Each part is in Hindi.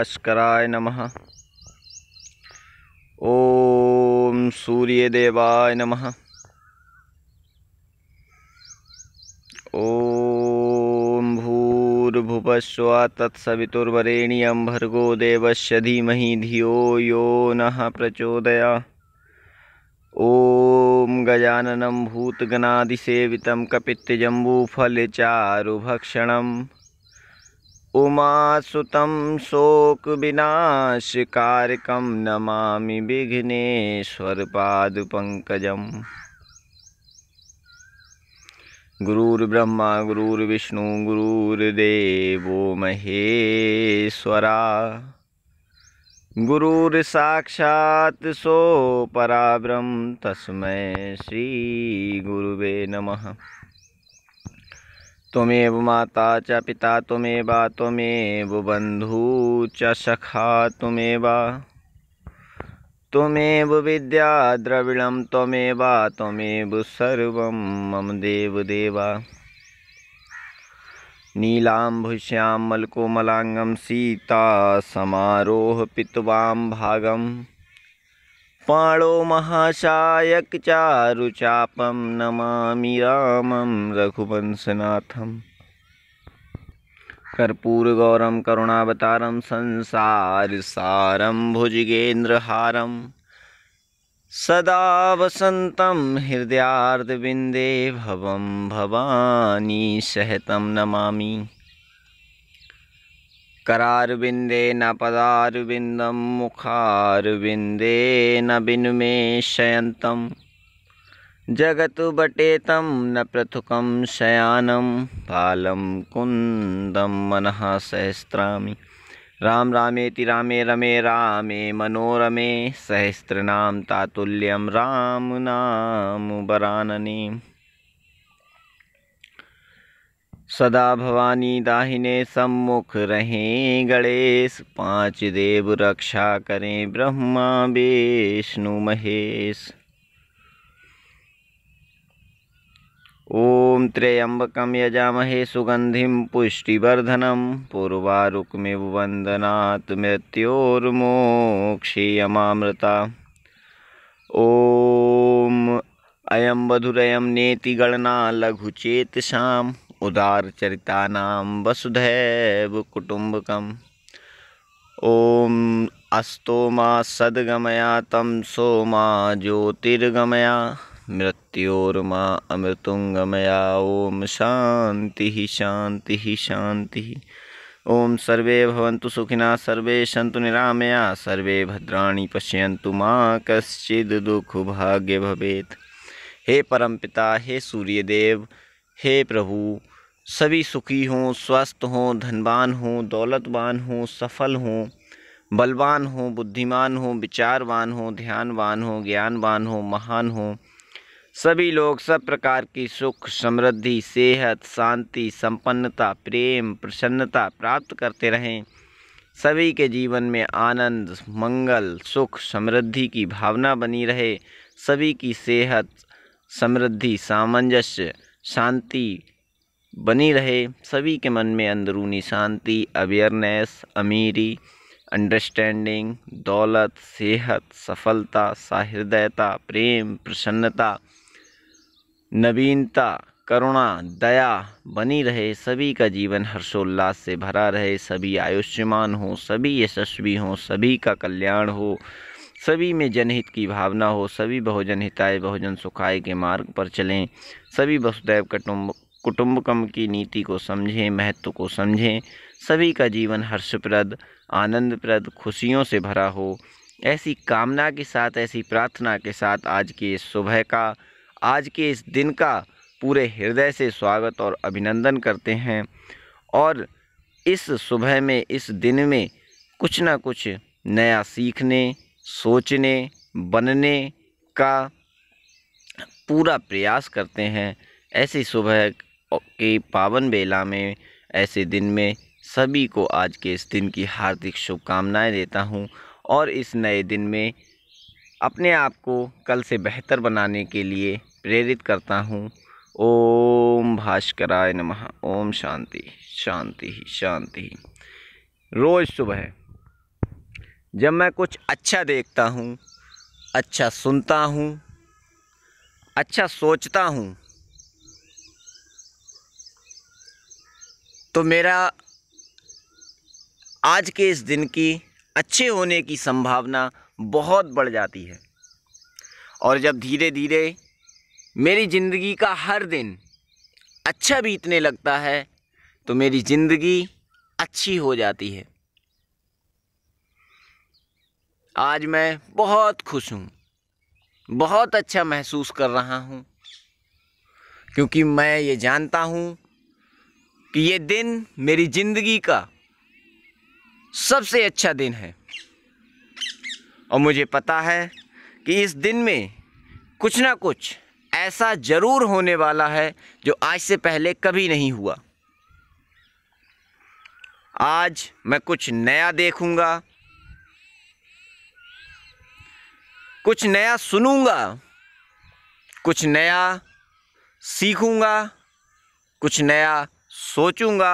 भास्कराय नमः ओम सूर्यदेवाय नमः ओम भूर्भुवस्वा तत्सवितुर्वरेण्यं भर्गो देवस्य धीमहि धियो यो नः प्रचोदया ओम गजाननम भूतगणादिसेवितं कपित्तजम्बूफलचारुभक्षणम् उमासुतं शोकविनाशकारकं नमामि विघ्नेश्वरपादपङ्कजम् गुरुर्ब्रह्मा गुरुर्विष्णु गुरुर्देव महेश्वरा गुरुर्साक्षात् सोपराब्रह्म तस्मै श्रीगुरुवे नमः त्वमेव माता च पिता त्वमेव त्वमेव बंधु च सखा त्वमेव त्वमेव विद्या द्रविणम त्वमेव त्वमेव सर्वं मम देव देवदेवा नीलाम्भुश्यां मलकोमलांगम सीता समारोह पितवाम भागम पाणो महाशायकचारुचापं नमामि रामं रघुवंशनाथम् कर्पूरगौरं करुणावतारं संसारसारं भुजगेन्द्रहारम सदा वस हृदयार्दविन्दे भवं भवानी सहत नमा करारविंदे न पदारविंदम मुखारविंदे न बिनुमे शयंतम जगत बटेतम न पृथुकम शयानम बालम कुंदम मन सहस्रा राम रामेति रामे रमे रामे मनोरमे सहस्रनाम तातुल्यम राम नाम बराननी सदा भवानी दाहिने सम्मुख रहें गणेश पांच देव रक्षा करें ब्रह्मा विष्णु महेश ओम त्र्यंबक यजामहे सुगंधि पुष्टिवर्धनम पूर्वारुक्मे वंदना मृत्योर्मोक्षीयमामृता ओ अयम वधुरयम नेति गणना लघुचेतसाम उदारचरितानां वसुधैव कुटुम्बकम् ॐ अस्तो मा सद्गमया तम सो मा ज्योतिर्गमया मृत्योर्मा ही शांति ही शांति ही ओम सर्वे भवन्तु सुखिना सर्वे सन्तु निरामया सर्वे भद्राणि पश्यन्तु मा कश्चिद् भाग्य भवेत् हे परमपिता हे सूर्यदेव हे प्रभु सभी सुखी हों स्वस्थ हों धनवान हों दौलतवान हों सफल हों बलवान हों बुद्धिमान हों विचारवान हों ध्यानवान हों ज्ञानवान हों महान हों सभी लोग सब प्रकार की सुख समृद्धि सेहत शांति संपन्नता प्रेम प्रसन्नता प्राप्त करते रहें सभी के जीवन में आनंद मंगल सुख समृद्धि की भावना बनी रहे सभी की सेहत समृद्धि सामंजस्य शांति बनी रहे सभी के मन में अंदरूनी शांति अवेयरनेस अमीरी अंडरस्टैंडिंग दौलत सेहत सफलता सहृदयता प्रेम प्रसन्नता नवीनता करुणा दया बनी रहे सभी का जीवन हर्षोल्लास से भरा रहे सभी आयुष्यमान हो सभी यशस्वी हों सभी का कल्याण हो सभी में जनहित की भावना हो सभी बहुजन हिताय बहुजन सुखाय के मार्ग पर चलें सभी वसुदैव कटुम्ब कुटुंबकम की नीति को समझें महत्व को समझें सभी का जीवन हर्षप्रद आनंदप्रद खुशियों से भरा हो ऐसी कामना के साथ ऐसी प्रार्थना के साथ आज के इस सुबह का आज के इस दिन का पूरे हृदय से स्वागत और अभिनंदन करते हैं और इस सुबह में इस दिन में कुछ ना कुछ नया सीखने सोचने बनने का पूरा प्रयास करते हैं ऐसी सुबह के पावन बेला में ऐसे दिन में सभी को आज के इस दिन की हार्दिक शुभकामनाएं देता हूं और इस नए दिन में अपने आप को कल से बेहतर बनाने के लिए प्रेरित करता हूँ ओम भास्कराय नमः ओम शांति शांति शांति रोज़ सुबह जब मैं कुछ अच्छा देखता हूँ अच्छा सुनता हूँ अच्छा सोचता हूँ तो मेरा आज के इस दिन की अच्छे होने की संभावना बहुत बढ़ जाती है और जब धीरे धीरे मेरी ज़िंदगी का हर दिन अच्छा बीतने लगता है तो मेरी ज़िंदगी अच्छी हो जाती है आज मैं बहुत खुश हूँ बहुत अच्छा महसूस कर रहा हूँ क्योंकि मैं ये जानता हूँ कि ये दिन मेरी ज़िंदगी का सबसे अच्छा दिन है और मुझे पता है कि इस दिन में कुछ ना कुछ ऐसा ज़रूर होने वाला है जो आज से पहले कभी नहीं हुआ आज मैं कुछ नया देखूंगा कुछ नया सुनूंगा कुछ नया सीखूंगा कुछ नया सोचूंगा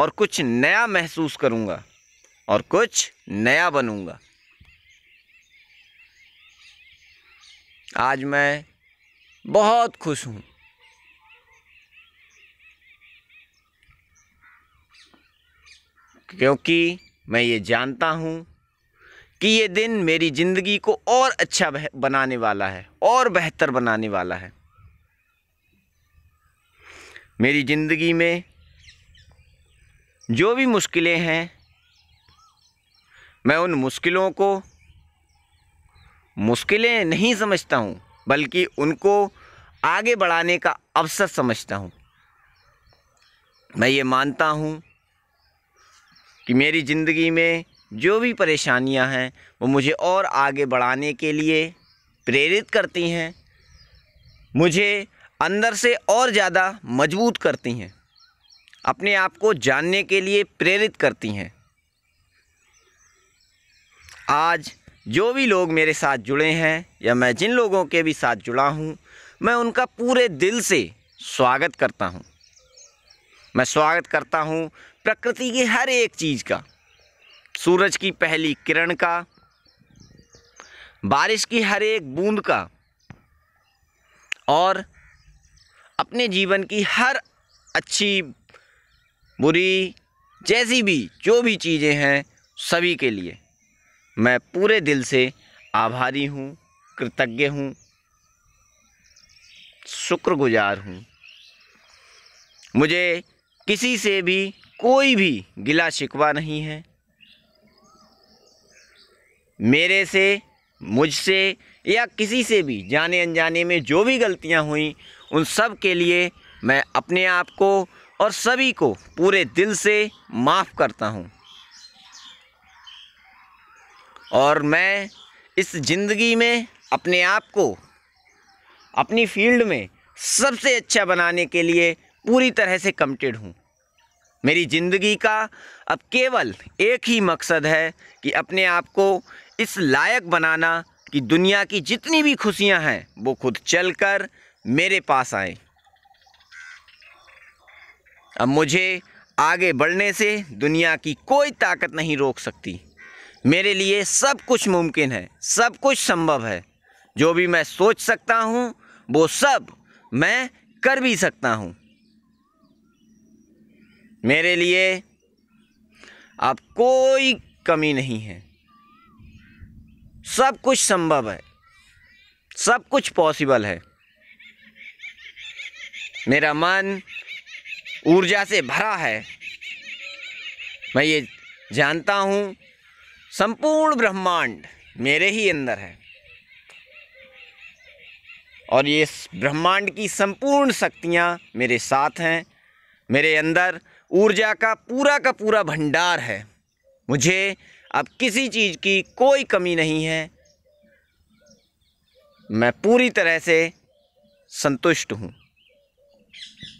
और कुछ नया महसूस करूंगा और कुछ नया बनूंगा आज मैं बहुत खुश हूँ क्योंकि मैं ये जानता हूँ कि ये दिन मेरी ज़िंदगी को और अच्छा बनाने वाला है और बेहतर बनाने वाला है मेरी ज़िंदगी में जो भी मुश्किलें हैं मैं उन मुश्किलों को मुश्किलें नहीं समझता हूँ बल्कि उनको आगे बढ़ाने का अवसर समझता हूँ मैं ये मानता हूँ कि मेरी ज़िंदगी में जो भी परेशानियां हैं वो मुझे और आगे बढ़ाने के लिए प्रेरित करती हैं मुझे अंदर से और ज़्यादा मजबूत करती हैं अपने आप को जानने के लिए प्रेरित करती हैं आज जो भी लोग मेरे साथ जुड़े हैं या मैं जिन लोगों के भी साथ जुड़ा हूँ मैं उनका पूरे दिल से स्वागत करता हूँ मैं स्वागत करता हूँ प्रकृति की हर एक चीज़ का सूरज की पहली किरण का बारिश की हर एक बूंद का और अपने जीवन की हर अच्छी बुरी जैसी भी जो भी चीज़ें हैं सभी के लिए मैं पूरे दिल से आभारी हूँ कृतज्ञ हूँ शुक्रगुजार हूँ मुझे किसी से भी कोई भी गिला शिकवा नहीं है मेरे से मुझसे या किसी से भी जाने अनजाने में जो भी गलतियाँ हुई उन सब के लिए मैं अपने आप को और सभी को पूरे दिल से माफ़ करता हूँ और मैं इस ज़िंदगी में अपने आप को अपनी फील्ड में सबसे अच्छा बनाने के लिए पूरी तरह से कमिटेड हूँ मेरी ज़िंदगी का अब केवल एक ही मकसद है कि अपने आप को इस लायक बनाना कि दुनिया की जितनी भी खुशियाँ हैं वो खुद चलकर मेरे पास आए अब मुझे आगे बढ़ने से दुनिया की कोई ताकत नहीं रोक सकती मेरे लिए सब कुछ मुमकिन है सब कुछ संभव है जो भी मैं सोच सकता हूँ वो सब मैं कर भी सकता हूँ मेरे लिए अब कोई कमी नहीं है सब कुछ संभव है सब कुछ पॉसिबल है मेरा मन ऊर्जा से भरा है मैं ये जानता हूँ संपूर्ण ब्रह्मांड मेरे ही अंदर है और ये ब्रह्मांड की संपूर्ण शक्तियाँ मेरे साथ हैं मेरे अंदर ऊर्जा का पूरा का पूरा भंडार है मुझे अब किसी चीज़ की कोई कमी नहीं है मैं पूरी तरह से संतुष्ट हूँ